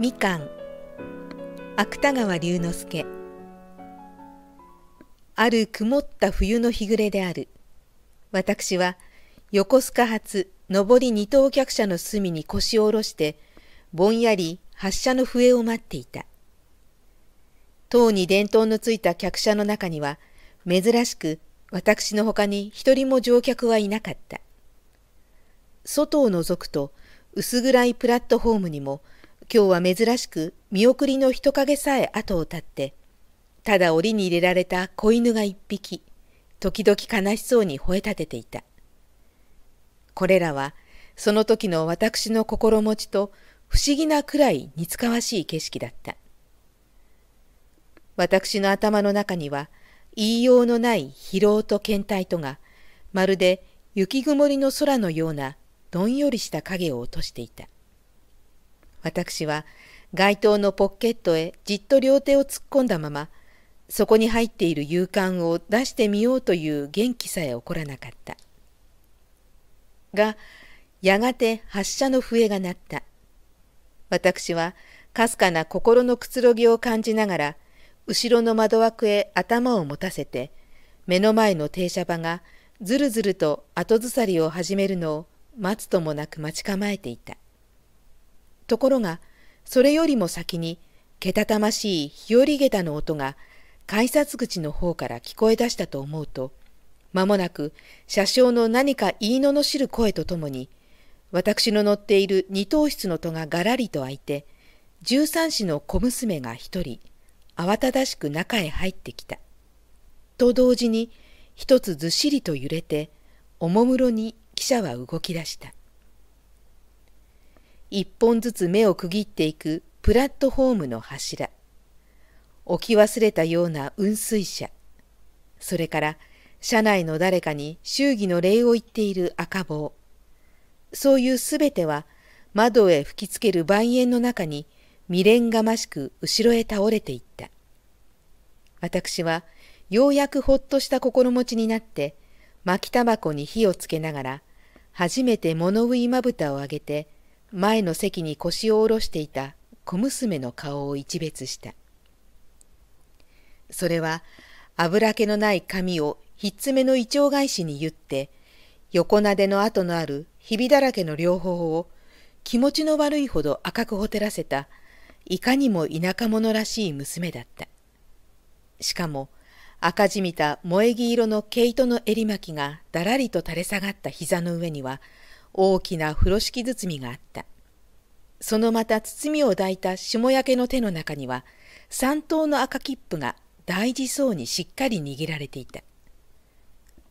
みかん芥川龍之介ある曇った冬の日暮れである私は横須賀発上り二等客車の隅に腰を下ろしてぼんやり発車の笛を待っていた塔に伝統のついた客車の中には珍しく私の他に一人も乗客はいなかった外を覗くと薄暗いプラットホームにも今日は珍しく見送りの人影さえ後を絶って、ただ檻に入れられた子犬が一匹、時々悲しそうに吠え立てていた。これらは、その時の私の心持ちと不思議なくらい似つかわしい景色だった。私の頭の中には、言いようのない疲労と倦怠とが、まるで雪曇りの空のようなどんよりした影を落としていた。私は街灯のポケットへじっと両手を突っ込んだまま、そこに入っている勇敢を出してみようという元気さえ起こらなかった。が、やがて発射の笛が鳴った。私は、かすかな心のくつろぎを感じながら、後ろの窓枠へ頭を持たせて、目の前の停車場がずるずると後ずさりを始めるのを待つともなく待ち構えていた。ところが、それよりも先に、けたたましい日和下駄の音が、改札口の方から聞こえ出したと思うと、まもなく車掌の何か言いののしる声とともに、私の乗っている二等室の戸ががらりと開いて、十三子の小娘が一人、慌ただしく中へ入ってきた。と同時に、一つずっしりと揺れて、おもむろに汽車は動き出した。一本ずつ目を区切っていくプラットホームの柱置き忘れたような運水車それから車内の誰かに祝儀の礼を言っている赤棒そういうすべては窓へ吹きつける万円の中に未練がましく後ろへ倒れていった私はようやくほっとした心持ちになって巻きたばこに火をつけながら初めて物食いまぶたを上げて前の席に腰を下ろしていた小娘の顔を一別した。それは油気のない髪をひっつめの胃腸返しに言って、横なでの跡のあるひびだらけの両方を気持ちの悪いほど赤くほてらせた、いかにも田舎者らしい娘だった。しかも、赤じみた萌え木色の毛糸の襟巻きがだらりと垂れ下がった膝の上には、大きな風呂敷包みがあった。そのまた包みを抱いた下焼けの手の中には、三頭の赤切符が大事そうにしっかり握られていた。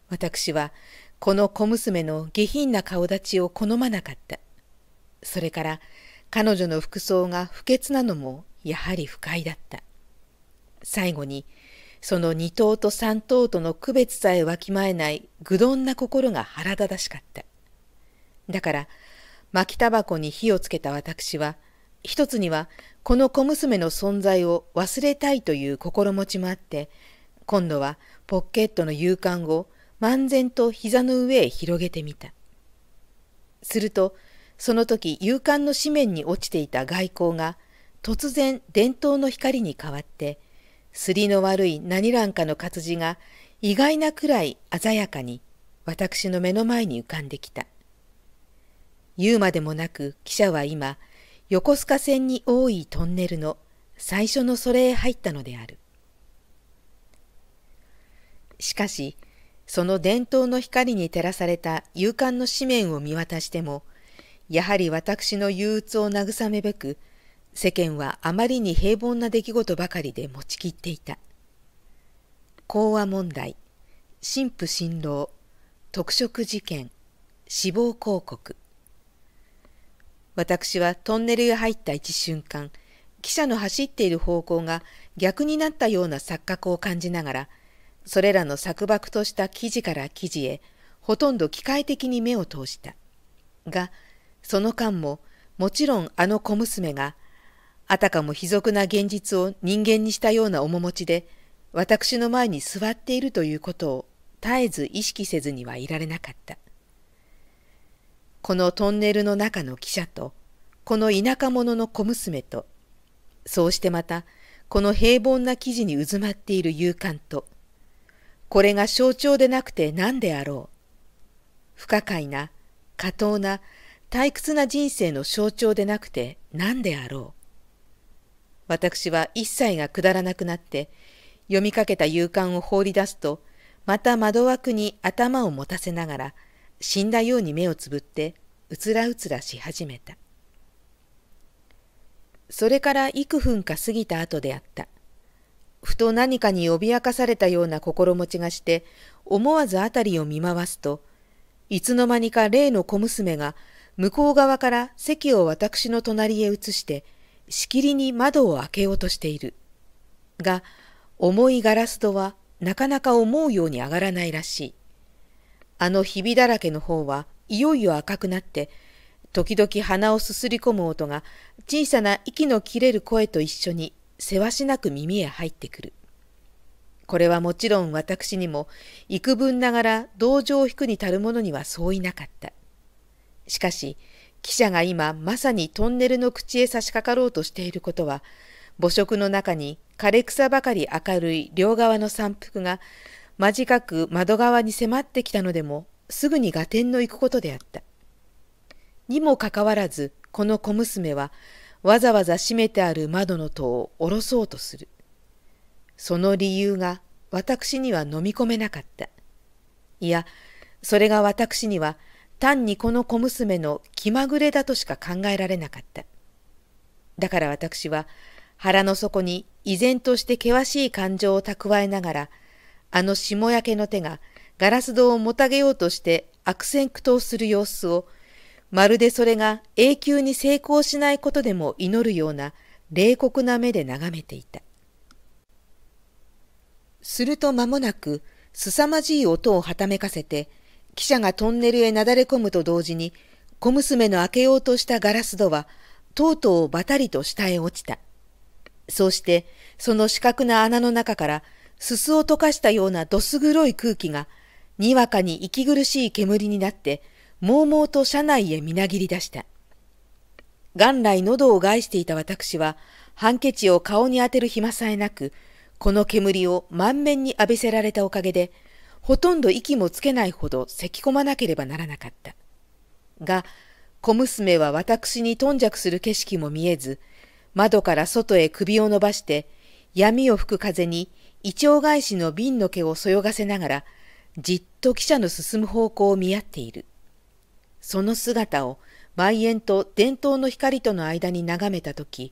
私は、この小娘の下品な顔立ちを好まなかった。それから、彼女の服装が不潔なのもやはり不快だった。最後に、その二頭と三頭との区別さえわきまえない愚鈍な心が腹立たしかった。だから、巻きタバコに火をつけた私は、一つにはこの小娘の存在を忘れたいという心持ちもあって、今度はポッケットの勇敢を漫然と膝の上へ広げてみた。すると、その時勇敢の紙面に落ちていた外光が、突然伝統の光に変わって、すりの悪い何らんかの活字が意外なくらい鮮やかに私の目の前に浮かんできた。言うまでもなく記者は今、横須賀線に多いトンネルの最初のそれへ入ったのである。しかし、その伝統の光に照らされた勇敢の紙面を見渡しても、やはり私の憂鬱を慰めべく、世間はあまりに平凡な出来事ばかりで持ちきっていた。講和問題、神父新郎、特色事件、死亡広告。私はトンネルへ入った一瞬間、汽車の走っている方向が逆になったような錯覚を感じながら、それらの錯覚とした記事から記事へ、ほとんど機械的に目を通した。が、その間も、もちろんあの小娘が、あたかも卑俗な現実を人間にしたような面持ちで、私の前に座っているということを絶えず意識せずにはいられなかった。このトンネルの中の汽車と、この田舎者の小娘と、そうしてまた、この平凡な生地に渦まっている勇敢と、これが象徴でなくて何であろう。不可解な、過当な、退屈な人生の象徴でなくて何であろう。私は一切がくだらなくなって、読みかけた勇敢を放り出すと、また窓枠に頭を持たせながら、死んだように目をつぶってうつらうつらし始めたそれから幾分か過ぎた後であったふと何かに脅かされたような心持ちがして思わず辺りを見回すといつの間にか例の小娘が向こう側から席を私の隣へ移してしきりに窓を開けようとしているが重いガラス戸はなかなか思うように上がらないらしいあのひびだらけの方はいよいよ赤くなって、時々鼻をすすり込む音が小さな息の切れる声と一緒にせわしなく耳へ入ってくる。これはもちろん私にも幾分ながら同情を引くに足るものにはそういなかった。しかし、記者が今まさにトンネルの口へ差し掛かろうとしていることは、母食の中に枯れ草ばかり明るい両側の山腹が間近く窓側に迫ってきたのでもすぐに合点の行くことであった。にもかかわらずこの小娘はわざわざ閉めてある窓の戸を下ろそうとする。その理由が私には飲み込めなかった。いや、それが私には単にこの小娘の気まぐれだとしか考えられなかった。だから私は腹の底に依然として険しい感情を蓄えながらあの下焼けの手がガラス戸をもたげようとして悪戦苦闘する様子を、まるでそれが永久に成功しないことでも祈るような冷酷な目で眺めていた。すると間もなく、凄まじい音をはためかせて、汽車がトンネルへなだれ込むと同時に、小娘の開けようとしたガラス戸は、とうとうばたりと下へ落ちた。そうして、その四角な穴の中から、すすを溶かしたようなどす黒い空気が、にわかに息苦しい煙になって、もうもうと車内へみなぎり出した。元来喉を害していた私は、ハンケチを顔に当てる暇さえなく、この煙を満面に浴びせられたおかげで、ほとんど息もつけないほど咳き込まなければならなかった。が、小娘は私に頓着する景色も見えず、窓から外へ首を伸ばして、闇を吹く風に胃腸返しの瓶の毛をそよがせながら、じっと汽車の進む方向を見合っている。その姿を、梅園と伝統の光との間に眺めたとき、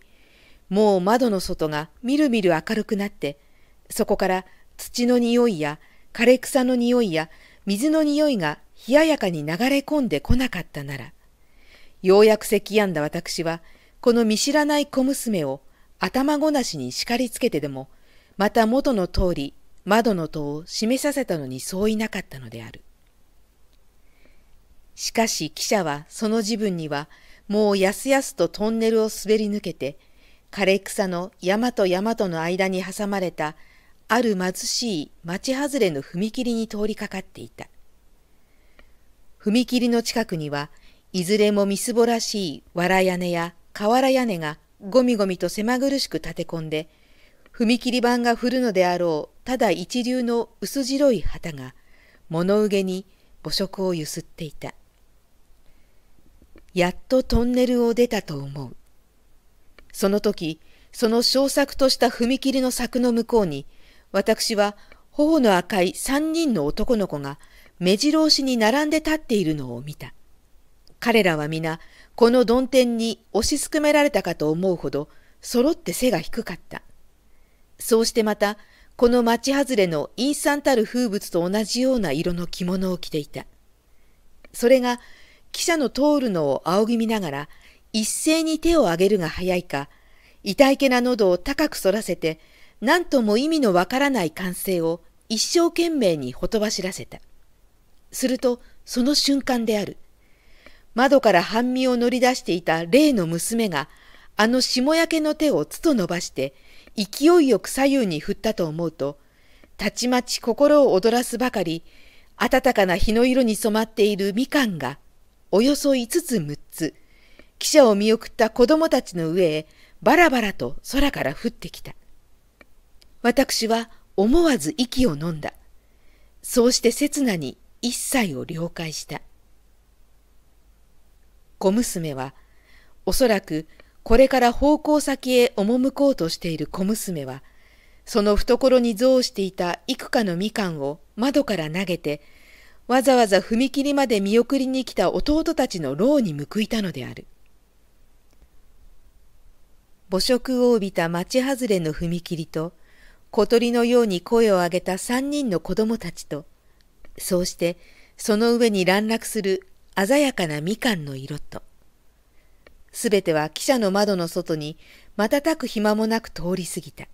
もう窓の外がみるみる明るくなって、そこから土の匂いや枯れ草の匂いや水の匂いが冷ややかに流れ込んでこなかったなら、ようやく咳やんだ私は、この見知らない小娘を頭ごなしに叱りつけてでも、また元の通り窓の戸を閉めさせたのに相違なかったのである。しかし記者はその時分にはもうやすやすとトンネルを滑り抜けて枯れ草の山と山との間に挟まれたある貧しい町外れの踏切に通りかかっていた。踏切の近くにはいずれもみすぼらしい藁屋根や瓦屋根がごみごみと狭苦しく立て込んで踏切板が降るのであろうただ一流の薄白い旗が物憂げに母色をゆすっていたやっとトンネルを出たと思うその時その小作とした踏切の柵の向こうに私は頬の赤い三人の男の子が目白押しに並んで立っているのを見た彼らは皆この曇天に押しすくめられたかと思うほど揃って背が低かったそうしてまた、この町外れの陰惨たる風物と同じような色の着物を着ていた。それが、汽車の通るのを仰ぎ見ながら、一斉に手を挙げるが早いか、痛いけな喉を高く反らせて、何とも意味のわからない歓声を一生懸命にほとばしらせた。すると、その瞬間である。窓から半身を乗り出していた例の娘が、あの霜焼けの手をつと伸ばして、勢いよく左右に振ったと思うと、たちまち心を躍らすばかり、暖かな日の色に染まっているみかんが、およそ5つ6つ、汽車を見送った子供たちの上へ、ばらばらと空から降ってきた。私は思わず息を飲んだ。そうして刹那に一切を了解した。小娘は、おそらくこれから奉公先へ赴こうとしている小娘は、その懐に贈していた幾かのみかんを窓から投げて、わざわざ踏切まで見送りに来た弟たちの牢に報いたのである。母職を帯びた町外れの踏切と、小鳥のように声を上げた三人の子供たちと、そうして、その上に乱落する鮮やかなみかんの色と、すべては汽車の窓の外に瞬く暇もなく通り過ぎた。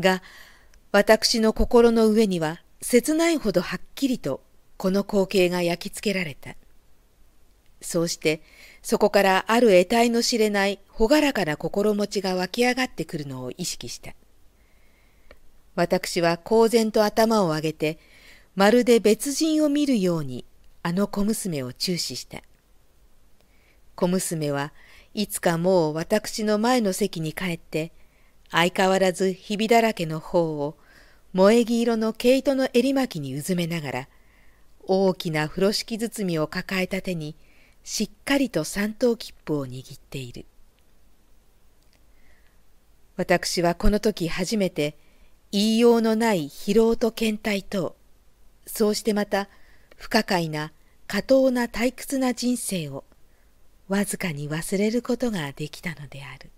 が、私の心の上には切ないほどはっきりとこの光景が焼き付けられた。そうして、そこからある得体の知れない朗らかな心持ちが湧き上がってくるのを意識した。私は公然と頭を上げて、まるで別人を見るようにあの小娘を注視した。小娘はいつかもう私の前の席に帰って、相変わらずひびだらけの方を萌木色の毛糸の襟巻きにうずめながら、大きな風呂敷包みを抱えた手に、しっかりと三等切符を握っている。私はこの時初めて、言いようのない疲労と倦怠と、そうしてまた不可解な過当な退屈な人生をわずかに忘れることができたのである